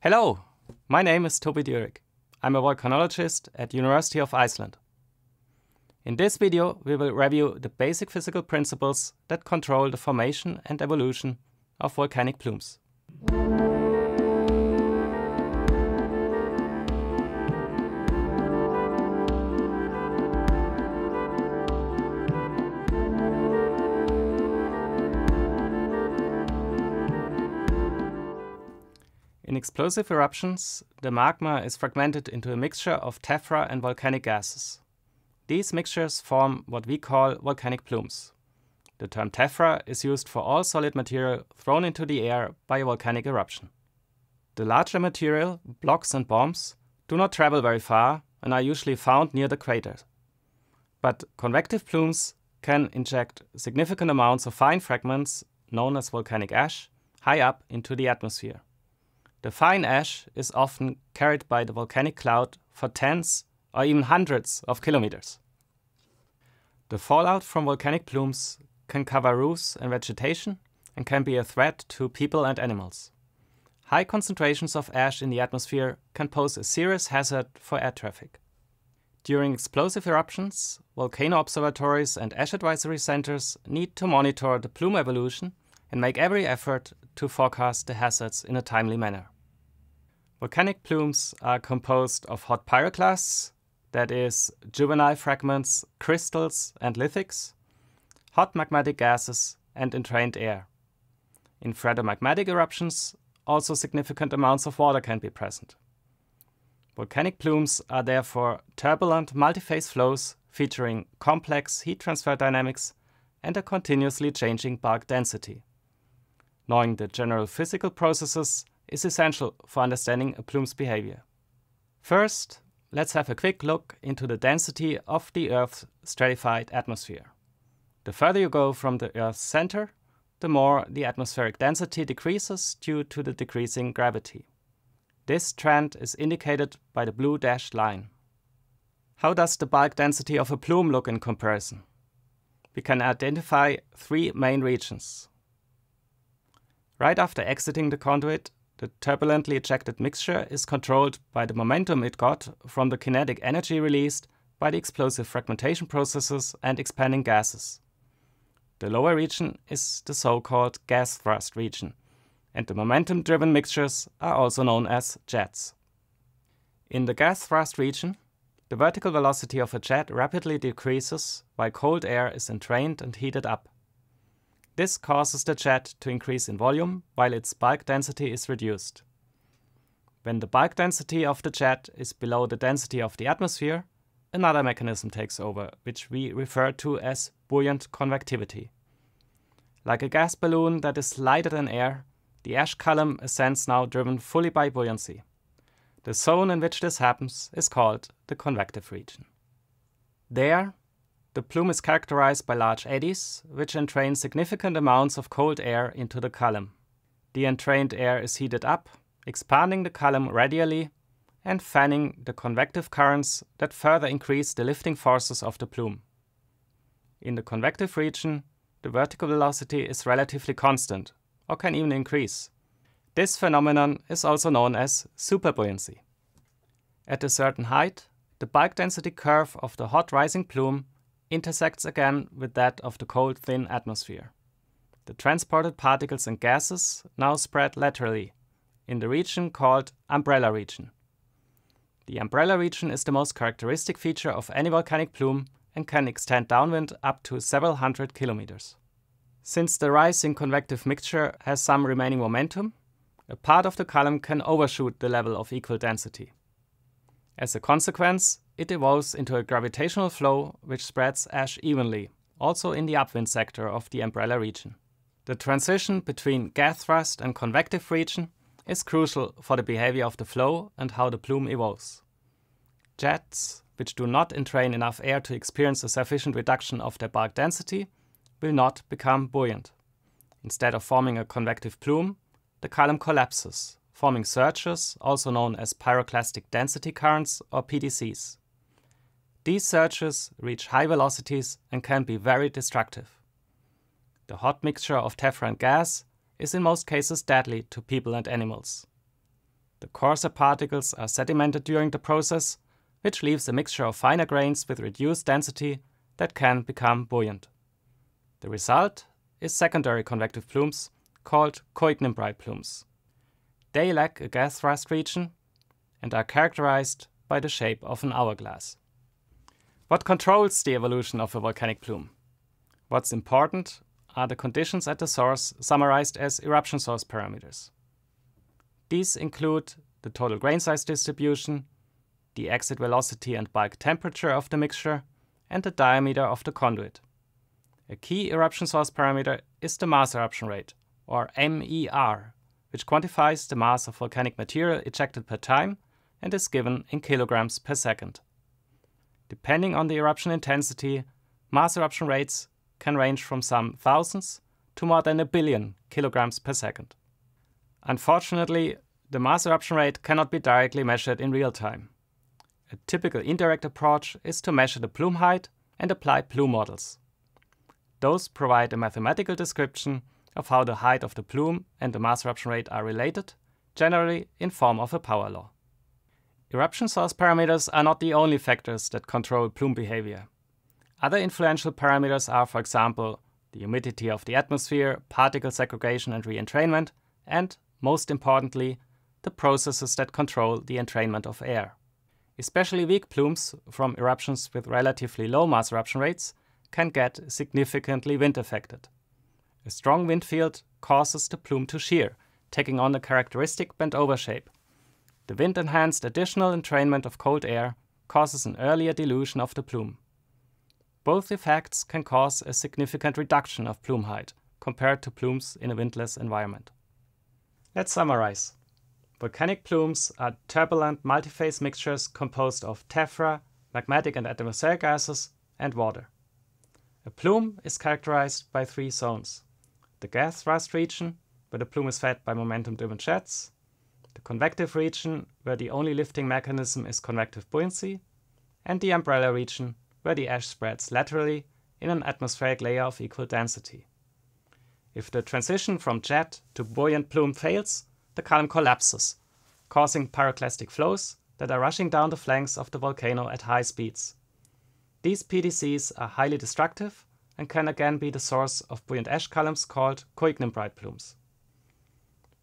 Hello, my name is Toby Dürek. I'm a volcanologist at University of Iceland. In this video, we will review the basic physical principles that control the formation and evolution of volcanic plumes. In explosive eruptions, the magma is fragmented into a mixture of tephra and volcanic gases. These mixtures form what we call volcanic plumes. The term tephra is used for all solid material thrown into the air by a volcanic eruption. The larger material, blocks and bombs, do not travel very far and are usually found near the crater. But convective plumes can inject significant amounts of fine fragments, known as volcanic ash, high up into the atmosphere. The fine ash is often carried by the volcanic cloud for tens or even hundreds of kilometers. The fallout from volcanic plumes can cover roofs and vegetation and can be a threat to people and animals. High concentrations of ash in the atmosphere can pose a serious hazard for air traffic. During explosive eruptions, volcano observatories and ash advisory centers need to monitor the plume evolution and make every effort to forecast the hazards in a timely manner. Volcanic plumes are composed of hot pyroclasts, that is, juvenile fragments, crystals, and lithics, hot magmatic gases, and entrained air. In phragmatic eruptions, also significant amounts of water can be present. Volcanic plumes are therefore turbulent multiphase flows featuring complex heat transfer dynamics and a continuously changing bulk density. Knowing the general physical processes is essential for understanding a plume's behavior. First, let's have a quick look into the density of the Earth's stratified atmosphere. The further you go from the Earth's center, the more the atmospheric density decreases due to the decreasing gravity. This trend is indicated by the blue dashed line. How does the bulk density of a plume look in comparison? We can identify three main regions. Right after exiting the conduit, the turbulently ejected mixture is controlled by the momentum it got from the kinetic energy released by the explosive fragmentation processes and expanding gases. The lower region is the so-called gas thrust region, and the momentum-driven mixtures are also known as jets. In the gas thrust region, the vertical velocity of a jet rapidly decreases while cold air is entrained and heated up. This causes the jet to increase in volume while its bulk density is reduced. When the bulk density of the jet is below the density of the atmosphere, another mechanism takes over, which we refer to as buoyant convectivity. Like a gas balloon that is lighter than air, the ash column ascends now driven fully by buoyancy. The zone in which this happens is called the convective region. There, the plume is characterized by large eddies, which entrain significant amounts of cold air into the column. The entrained air is heated up, expanding the column radially and fanning the convective currents that further increase the lifting forces of the plume. In the convective region, the vertical velocity is relatively constant, or can even increase. This phenomenon is also known as superbuoyancy. At a certain height, the bulk density curve of the hot rising plume intersects again with that of the cold, thin atmosphere. The transported particles and gases now spread laterally in the region called umbrella region. The umbrella region is the most characteristic feature of any volcanic plume and can extend downwind up to several hundred kilometers. Since the rising convective mixture has some remaining momentum, a part of the column can overshoot the level of equal density. As a consequence, it evolves into a gravitational flow which spreads ash evenly, also in the upwind sector of the umbrella region. The transition between gas thrust and convective region is crucial for the behavior of the flow and how the plume evolves. Jets, which do not entrain enough air to experience a sufficient reduction of their bulk density, will not become buoyant. Instead of forming a convective plume, the column collapses, forming surges, also known as pyroclastic density currents or PDCs. These searches reach high velocities and can be very destructive. The hot mixture of Tefran gas is in most cases deadly to people and animals. The coarser particles are sedimented during the process, which leaves a mixture of finer grains with reduced density that can become buoyant. The result is secondary convective plumes called coignimbri plumes. They lack a gas thrust region and are characterized by the shape of an hourglass. What controls the evolution of a volcanic plume? What's important are the conditions at the source summarized as eruption source parameters. These include the total grain size distribution, the exit velocity and bulk temperature of the mixture, and the diameter of the conduit. A key eruption source parameter is the mass eruption rate, or MER, which quantifies the mass of volcanic material ejected per time and is given in kilograms per second. Depending on the eruption intensity, mass eruption rates can range from some thousands to more than a billion kilograms per second. Unfortunately, the mass eruption rate cannot be directly measured in real time. A typical indirect approach is to measure the plume height and apply plume models. Those provide a mathematical description of how the height of the plume and the mass eruption rate are related, generally in form of a power law. Eruption source parameters are not the only factors that control plume behavior. Other influential parameters are, for example, the humidity of the atmosphere, particle segregation and reentrainment, and, most importantly, the processes that control the entrainment of air. Especially weak plumes from eruptions with relatively low mass eruption rates can get significantly wind affected. A strong wind field causes the plume to shear, taking on the characteristic bent over shape, the wind-enhanced additional entrainment of cold air causes an earlier dilution of the plume. Both effects can cause a significant reduction of plume height compared to plumes in a windless environment. Let's summarize. Volcanic plumes are turbulent multiphase mixtures composed of tephra, magmatic and atmospheric gases, and water. A plume is characterized by three zones. The gas thrust region, where the plume is fed by momentum-driven jets, convective region, where the only lifting mechanism is convective buoyancy, and the umbrella region, where the ash spreads laterally in an atmospheric layer of equal density. If the transition from jet to buoyant plume fails, the column collapses, causing pyroclastic flows that are rushing down the flanks of the volcano at high speeds. These PDCs are highly destructive and can again be the source of buoyant ash columns called coignibrite plumes.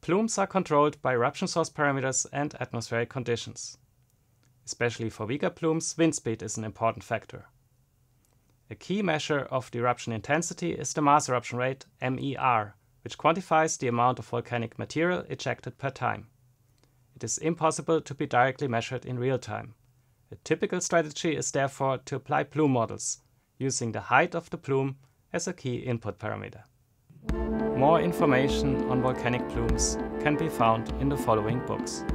Plumes are controlled by eruption source parameters and atmospheric conditions. Especially for weaker plumes, wind speed is an important factor. A key measure of the eruption intensity is the mass eruption rate, MER, which quantifies the amount of volcanic material ejected per time. It is impossible to be directly measured in real time. A typical strategy is therefore to apply plume models, using the height of the plume as a key input parameter. More information on volcanic plumes can be found in the following books.